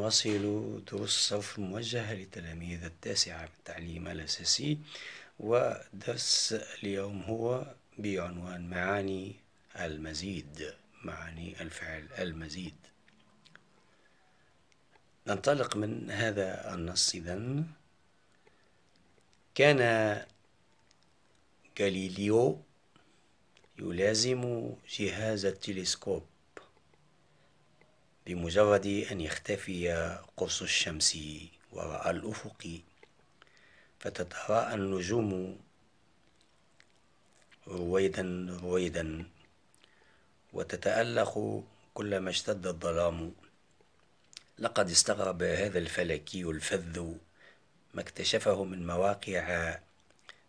نواصل دروس الصف موجهة لتلاميذ التاسعة من التعليم الأساسي ودرس اليوم هو بعنوان معاني المزيد معاني الفعل المزيد ننطلق من هذا النص إذن كان غاليليو يلازم جهاز التلسكوب بمجرد أن يختفي قرص الشمس وراء الأفق فتتراءى النجوم رويدا رويدا وتتألق كلما اشتد الظلام لقد استغرب هذا الفلكي الفذ ما اكتشفه من مواقع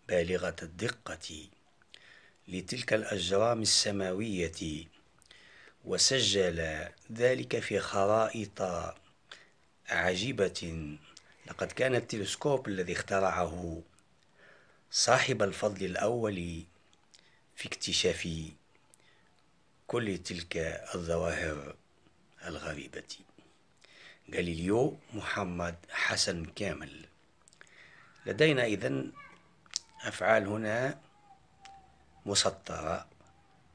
بالغة الدقة لتلك الأجرام السماوية وسجل ذلك في خرائط عجيبة لقد كان التلسكوب الذي اخترعه صاحب الفضل الأول في اكتشاف كل تلك الظواهر الغريبة غاليليو محمد حسن كامل لدينا إذن أفعال هنا مسطرة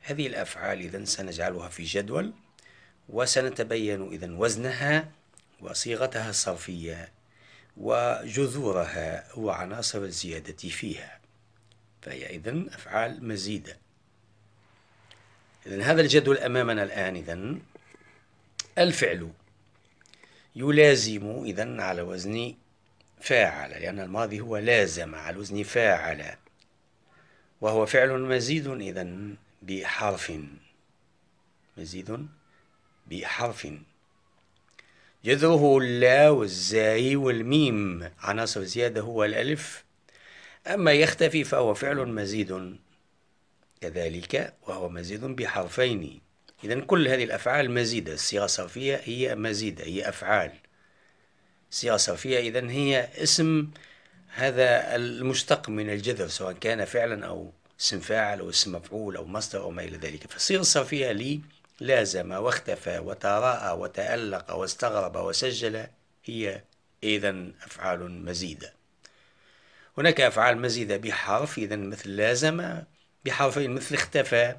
هذه الأفعال إذا سنجعلها في جدول وسنتبين إذا وزنها وصيغتها الصرفية وجذورها وعناصر الزيادة فيها فهي إذا أفعال مزيدة إذا هذا الجدول أمامنا الآن إذا الفعل يلازم إذا على وزن فاعل لأن الماضي هو لازم على وزن فاعل وهو فعل مزيد إذا بحرف مزيد بحرف جذره اللا والزاي والميم عناصر زيادة هو الألف أما يختفي فهو فعل مزيد كذلك وهو مزيد بحرفين إذا كل هذه الأفعال مزيدة الصيغة الصرفية هي مزيدة هي أفعال الصيغة الصرفية إذا هي اسم هذا المشتق من الجذر سواء كان فعلا أو اسم فاعل أو اسم مفعول أو مصدر أو ما إلى ذلك فالصيغة الصرفية لي لازم واختفى وتراءى وتألق واستغرب وسجل هي إذا أفعال مزيدة هناك أفعال مزيدة بحرف إذا مثل لازم بحرفين مثل اختفى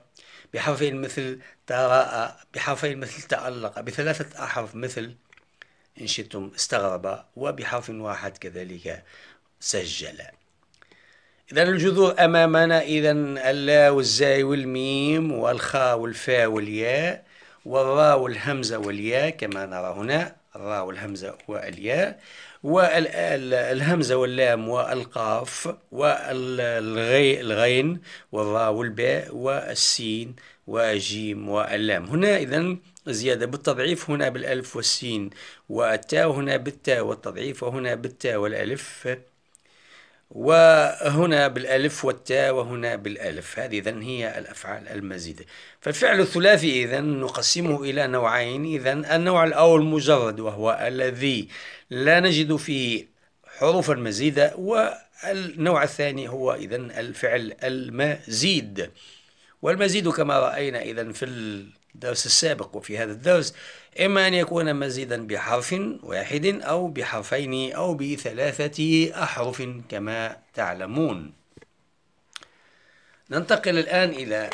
بحرفين مثل تراءى بحرفين مثل تألق بثلاثة أحرف مثل إن شئتم استغرب وبحرف واحد كذلك سجل إذا الجذور أمامنا إذا اللا والزاي والميم والخاء والفاء والياء والراء والهمزة والياء كما نرى هنا الراء والهمزة والياء والهمزة واللام والقاف والغين والراء والباء والسين والجيم واللام هنا إذا زيادة بالتضعيف هنا بالألف والسين والتاء هنا بالتاء والتضعيف وهنا بالتاء والألف وهنا بالألف والتاء وهنا بالألف هذه إذن هي الأفعال المزيدة فالفعل الثلاثي إذا نقسمه إلى نوعين إذا النوع الأول مجرد وهو الذي لا نجد فيه حروفا مزيدة والنوع الثاني هو إذا الفعل المزيد والمزيد كما رأينا إذا في الدرس السابق وفي هذا الدرس إما أن يكون مزيدا بحرف واحد أو بحرفين أو بثلاثة أحرف كما تعلمون ننتقل الآن إلى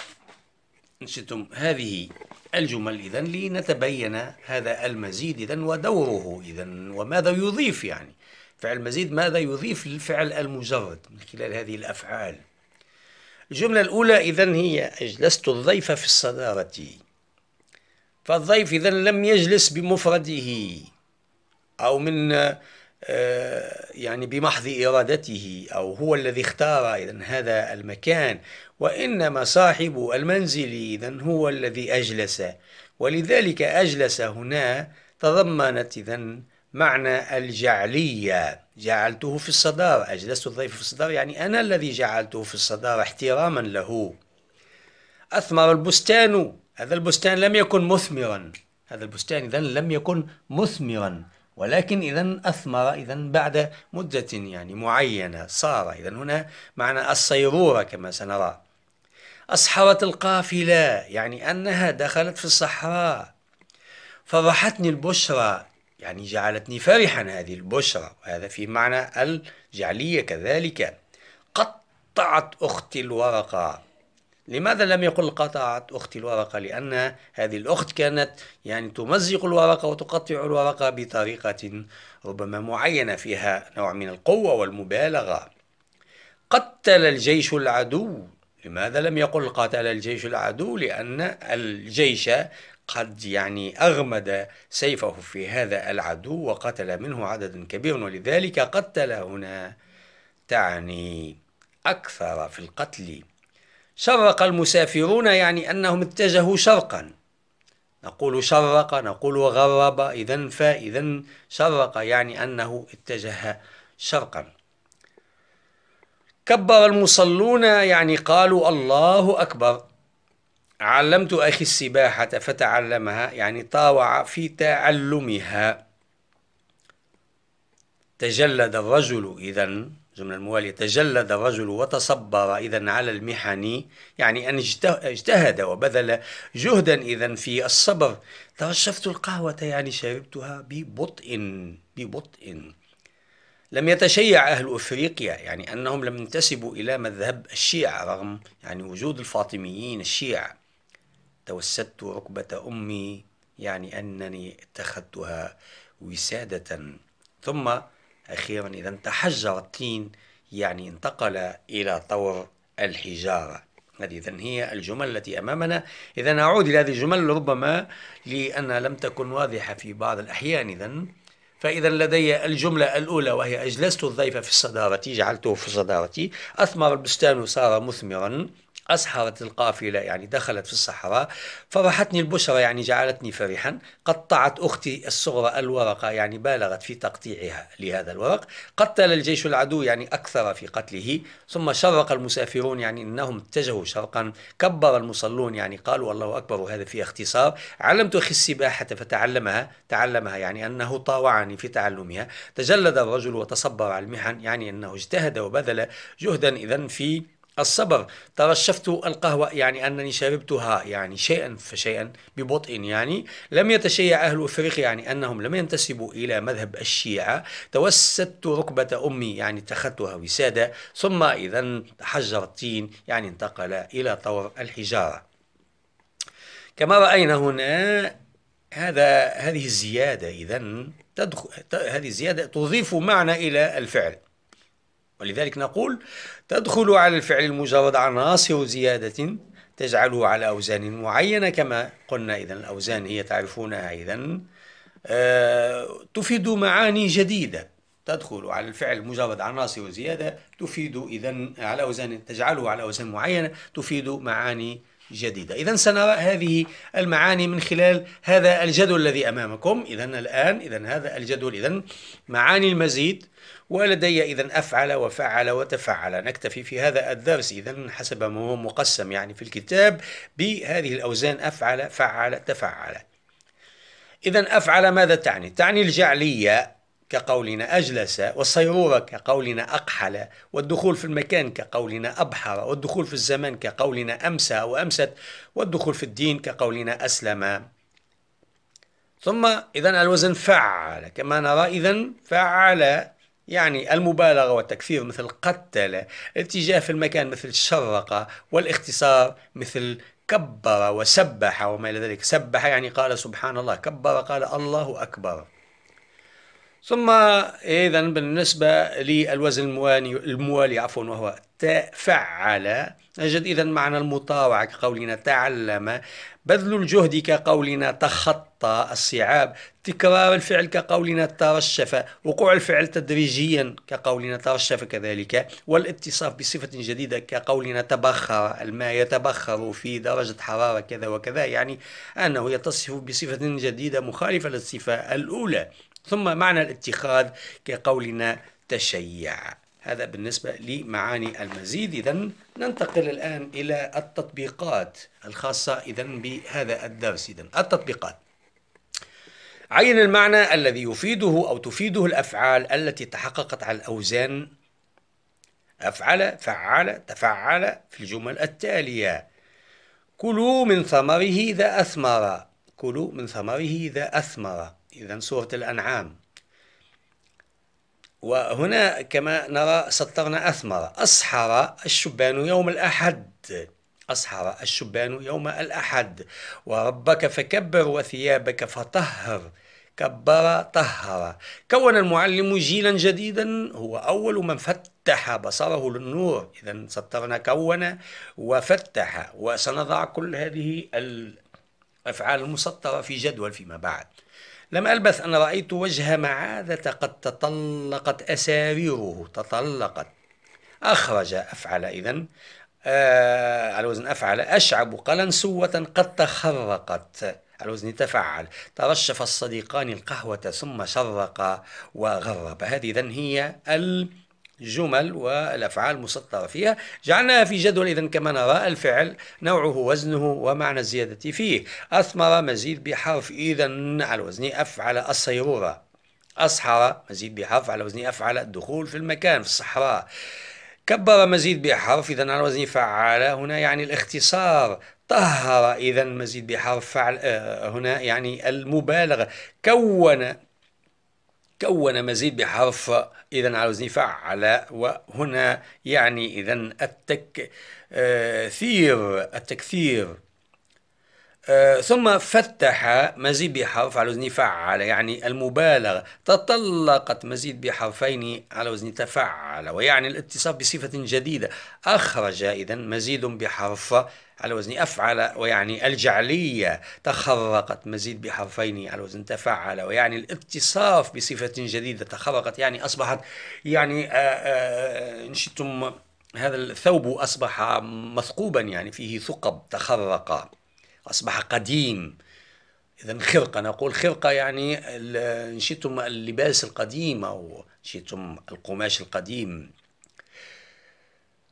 نشتم هذه الجمل إذا لنتبين هذا المزيد إذا ودوره إذا وماذا يضيف يعني فعل المزيد ماذا يضيف للفعل المجرد من خلال هذه الأفعال الجملة الأولى إذا هي أجلست الضيف في الصدارة فالضيف إذا لم يجلس بمفرده أو من آه، يعني بمحض إرادته أو هو الذي اختار إذا هذا المكان وإنما صاحب المنزل إذا هو الذي أجلس ولذلك أجلس هنا تضمنت إذا معنى الجعلية جعلته في الصدارة أجلست الضيف في الصدارة يعني أنا الذي جعلته في الصدارة احتراما له أثمر البستان هذا البستان لم يكن مثمرا هذا البستان إذا لم يكن مثمرا ولكن إذا أثمر إذا بعد مدة يعني معينة صار إذا هنا معنى الصيرورة كما سنرى أصحرت القافلة يعني أنها دخلت في الصحراء فرحتني البشرى يعني جعلتني فرحا هذه البشرى وهذا في معنى الجعلية كذلك قطعت أختي الورقة لماذا لم يقل قطعت أختي الورقة لأن هذه الأخت كانت يعني تمزق الورقة وتقطع الورقة بطريقة ربما معينة فيها نوع من القوة والمبالغة قتل الجيش العدو لماذا لم يقل قتل الجيش العدو لأن الجيش قد يعني أغمد سيفه في هذا العدو وقتل منه عددا كبيرا ولذلك قتل هنا تعني أكثر في القتل شرق المسافرون يعني أنهم اتجهوا شرقا نقول شرق نقول غرب إذا فإذا شرق يعني أنه اتجه شرقا كبر المصلون يعني قالوا الله أكبر علمت أخي السباحة فتعلمها يعني طاوع في تعلمها تجلد الرجل إذا الجملة الموالية تجلد الرجل وتصبر إذا على المحن يعني أن اجتهد وبذل جهدا إذا في الصبر ترشفت القهوة يعني شربتها ببطء ببطء لم يتشيع أهل أفريقيا يعني أنهم لم ينتسبوا إلى مذهب الشيعة رغم يعني وجود الفاطميين الشيعة توسدت ركبة أمي يعني أنني اتخذتها وسادة ثم أخيرا إذا تحجر التين يعني انتقل إلى طور الحجارة هذه إذن هي الجمل التي أمامنا إذا أعود إلى هذه الجمل ربما لأنها لم تكن واضحة في بعض الأحيان إذا فإذا لدي الجملة الأولى وهي أجلست الضيف في الصدارة جعلته في صدارتي أثمر البستان صار مثمرا أسحرت القافلة يعني دخلت في الصحراء فرحتني البشرى يعني جعلتني فرحا قطعت أختي الصغرى الورقة يعني بالغت في تقطيعها لهذا الورق قتل الجيش العدو يعني أكثر في قتله ثم شرق المسافرون يعني أنهم اتجهوا شرقا كبر المصلون يعني قالوا الله أكبر وهذا في اختصار علمت أخي السباحة فتعلمها تعلمها يعني أنه طاوعني في تعلمها تجلد الرجل وتصبر على المحن يعني أنه اجتهد وبذل جهدا إذا في الصبر ترشفت القهوة يعني أنني شربتها يعني شيئا فشيئا ببطء يعني لم يتشيع أهل أفريقيا يعني أنهم لم ينتسبوا إلى مذهب الشيعة توسدت ركبة أمي يعني اتخذتها وسادة ثم إذا تحجر الطين يعني انتقل إلى طور الحجارة كما رأينا هنا هذا هذه الزيادة إذا تدخل هذه الزيادة تضيف معنى إلى الفعل ولذلك نقول تدخل على الفعل المجرد عناصر زيادة تجعله على أوزان معينة كما قلنا إذا الأوزان هي تعرفونها إذا آه، تفيد معاني جديدة تدخل على الفعل مجرد عناصر وزيادة تفيد إذا على أوزان تجعله على أوزان معينة تفيد معاني جديدة إذا سنرى هذه المعاني من خلال هذا الجدول الذي أمامكم إذا الآن إذا هذا الجدول إذا معاني المزيد ولدي إذا أفعل وفعل وتفعل نكتفي في هذا الدرس إذا حسب ما هو مقسم يعني في الكتاب بهذه الأوزان أفعل فعل تفعل إذا أفعل ماذا تعني؟ تعني الجعلية كقولنا أجلس والصيرورة كقولنا أقحل والدخول في المكان كقولنا أبحر والدخول في الزمن كقولنا أمسى وأمست والدخول في الدين كقولنا أسلم ثم إذا الوزن فعل كما نرى إذا فعل يعني المبالغة والتكثير مثل قتل الاتجاه في المكان مثل شرق والاختصار مثل كبر وسبح وما إلى ذلك سبح يعني قال سبحان الله كبر قال الله أكبر ثم إذا بالنسبة للوزن الموالي, الموالي عفوا وهو تفعل نجد إذا معنى المطاوعة كقولنا تعلم بذل الجهد كقولنا تخطى الصعاب تكرار الفعل كقولنا ترشف وقوع الفعل تدريجيا كقولنا ترشف كذلك والاتصاف بصفة جديدة كقولنا تبخر الماء يتبخر في درجة حرارة كذا وكذا يعني أنه يتصف بصفة جديدة مخالفة للصفة الأولى ثم معنى الاتخاذ كقولنا تشيع هذا بالنسبة لمعاني المزيد إذا ننتقل الآن إلى التطبيقات الخاصة إذا بهذا الدرس إذن التطبيقات عين المعنى الذي يفيده أو تفيده الأفعال التي تحققت على الأوزان أفعل فعل تفعل في الجمل التالية كلوا من ثمره إذا أثمر كلوا من ثمره إذا أثمر إذا سورة الأنعام وهنا كما نرى سطرنا أثمر أسحر الشبان يوم الأحد أسحر الشبان يوم الأحد وربك فكبر وثيابك فطهر كبر طهر كون المعلم جيلا جديدا هو أول من فتح بصره للنور إذا سطرنا كون وفتح وسنضع كل هذه الأفعال المسطرة في جدول فيما بعد لم ألبث أن رأيت وجه معاذة قد تطلقت أساريره تطلقت أخرج أفعل إذا آه على وزن أفعل أشعب قلنسوة قد تخرقت على وزن تفعل ترشف الصديقان القهوة ثم شرق وغرب هذه إذن هي ال جمل والأفعال مسطرة فيها جعلناها في جدول إذا كما نرى الفعل نوعه وزنه ومعنى الزيادة فيه أثمر مزيد بحرف إذا على وزن أفعل الصيرورة أسحر مزيد بحرف على وزن أفعل الدخول في المكان في الصحراء كبر مزيد بحرف إذا على وزن فعل هنا يعني الاختصار طهر إذا مزيد بحرف فعل آه، هنا يعني المبالغة كون كون مزيد بحرف إذا عاوزني فعل وهنا يعني إذا آه، التكثير التكثير آه، ثم فتح مزيد بحرف على وزن فعل يعني المبالغة تطلقت مزيد بحرفين على وزن تفعل ويعني الاتصاف بصفة جديدة أخرج إذا مزيد بحرف على وزن أفعل ويعني الجعلية تخرقت مزيد بحرفين على وزن تفعل ويعني الاتصاف بصفة جديدة تخرقت يعني أصبحت يعني آه، آه، إن شئتم هذا الثوب أصبح مثقوبا يعني فيه ثقب تخرق أصبح قديم إذا خرقة نقول خرقة يعني إن شئتم اللباس القديم أو إن شئتم القماش القديم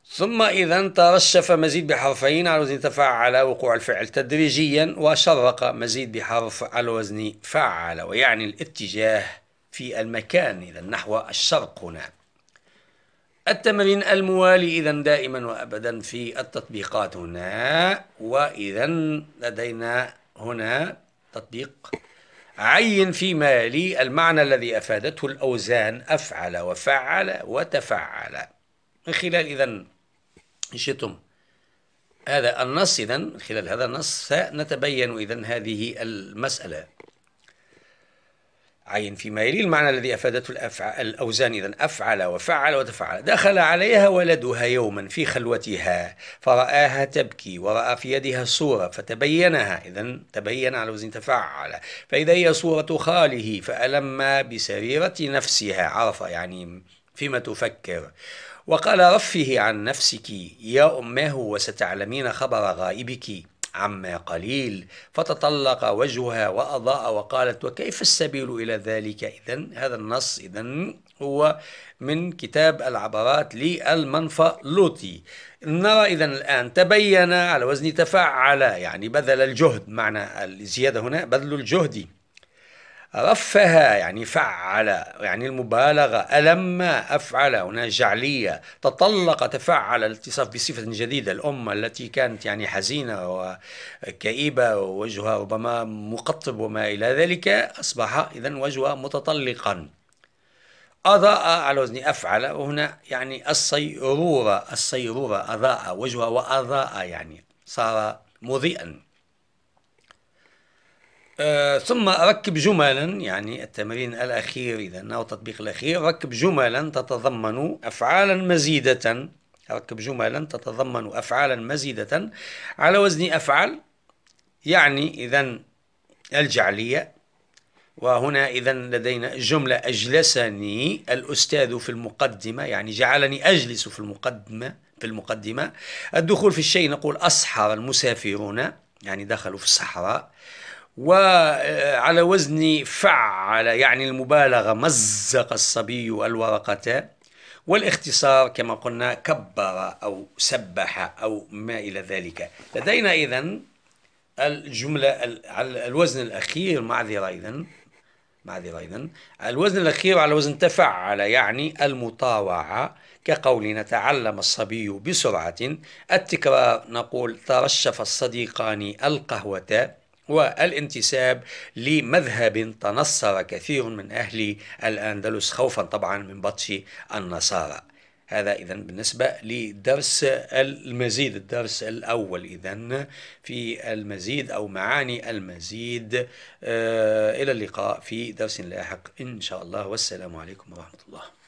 ثم إذا ترشف مزيد بحرفين على وزن تفاعل وقوع الفعل تدريجيا وشرق مزيد بحرف على وزن فعل ويعني الاتجاه في المكان إذا نحو الشرق هنا التمرين الموالي إذا دائما وأبدا في التطبيقات هنا وإذا لدينا هنا تطبيق عين في مالي المعنى الذي أفادته الأوزان أفعل وفعل وتفعل من خلال إذا شتم شئتم هذا النص إذا من خلال هذا النص سنتبين إذا هذه المسألة عين فيما يلي المعنى الذي أفادته الأفع... الأوزان إذا أفعل وفعل وتفعل دخل عليها ولدها يوما في خلوتها فرآها تبكي ورأى في يدها صورة فتبينها إذا تبين على وزن تفعل فإذا هي صورة خاله فألم بسريرة نفسها عرف يعني فيما تفكر وقال رفه عن نفسك يا امه وستعلمين خبر غائبك عما قليل فتطلق وجهها وأضاء وقالت وكيف السبيل إلى ذلك إذا هذا النص إذا هو من كتاب للمنفى للمنفلوطي نرى إذا الآن تبين على وزن تفعل يعني بذل الجهد معنى الزيادة هنا بذل الجهد رفه يعني فعل يعني المبالغة ألما أفعل هنا جعلية تطلق تفعل الاتصاف بصفة جديدة الأمة التي كانت يعني حزينة وكئيبة ووجهها ربما مقطب وما إلى ذلك أصبح إذا وجهها متطلقا أضاء على وزن أفعل وهنا يعني الصيرورة الصيرورة أضاء وجهها وأضاء يعني صار مضيئا آه، ثم أركب جملا يعني التمرين الأخير إذا أو التطبيق الأخير ركب جملا تتضمن أفعالا مزيدة ركب جملا تتضمن أفعالا مزيدة على وزن أفعل يعني إذا الجعلية وهنا إذا لدينا جملة أجلسني الأستاذ في المقدمة يعني جعلني أجلس في المقدمة في المقدمة الدخول في الشيء نقول أسحر المسافرون يعني دخلوا في الصحراء وعلى وزن فعل يعني المبالغة مزق الصبي الورقة والاختصار كما قلنا كبر أو سبح أو ما إلى ذلك لدينا إذا الجملة على الوزن الأخير معذرة إذا معذرة إذا الوزن الأخير على وزن تفعل يعني المطاوعة كقولنا تعلم الصبي بسرعة التكرار نقول ترشف الصديقان القهوة والانتساب لمذهب تنصر كثير من أهل الأندلس خوفا طبعا من بطش النصارى هذا إذا بالنسبة لدرس المزيد الدرس الأول إذا في المزيد أو معاني المزيد آه، إلى اللقاء في درس لاحق إن شاء الله والسلام عليكم ورحمة الله